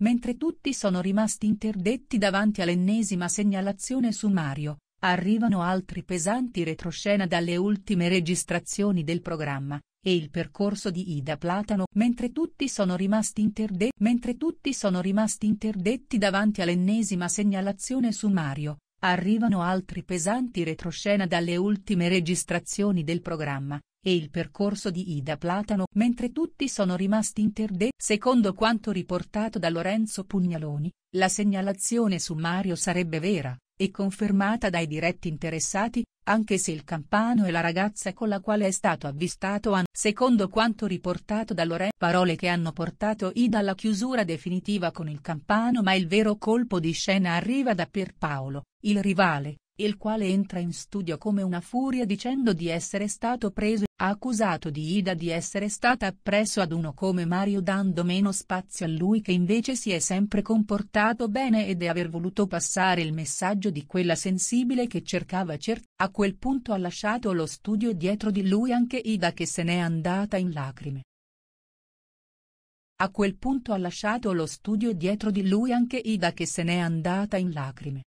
Mentre tutti sono rimasti interdetti davanti all'ennesima segnalazione su Mario, arrivano altri pesanti retroscena dalle ultime registrazioni del programma, e il percorso di Ida Platano mentre tutti sono rimasti, interde- mentre tutti sono rimasti interdetti davanti all'ennesima segnalazione su Mario, Arrivano altri pesanti retroscena dalle ultime registrazioni del programma, e il percorso di Ida Platano mentre tutti sono rimasti interdetti. Secondo quanto riportato da Lorenzo Pugnaloni, la segnalazione su Mario sarebbe vera, e confermata dai diretti interessati, anche se il campano e la ragazza con la quale è stato avvistato hanno, secondo quanto riportato da Lorè, parole che hanno portato Ida alla chiusura definitiva con il campano ma il vero colpo di scena arriva da Pierpaolo, il rivale, il quale entra in studio come una furia dicendo di essere stato preso, ha accusato di Ida di essere stata appresso ad uno come Mario dando meno spazio a lui che invece si è sempre comportato bene ed è aver voluto passare il messaggio di quella sensibile che cercava cert, a quel punto ha lasciato lo studio e dietro di lui anche Ida che se n'è andata in lacrime. A quel punto ha lasciato lo studio e dietro di lui anche Ida che se n'è andata in lacrime.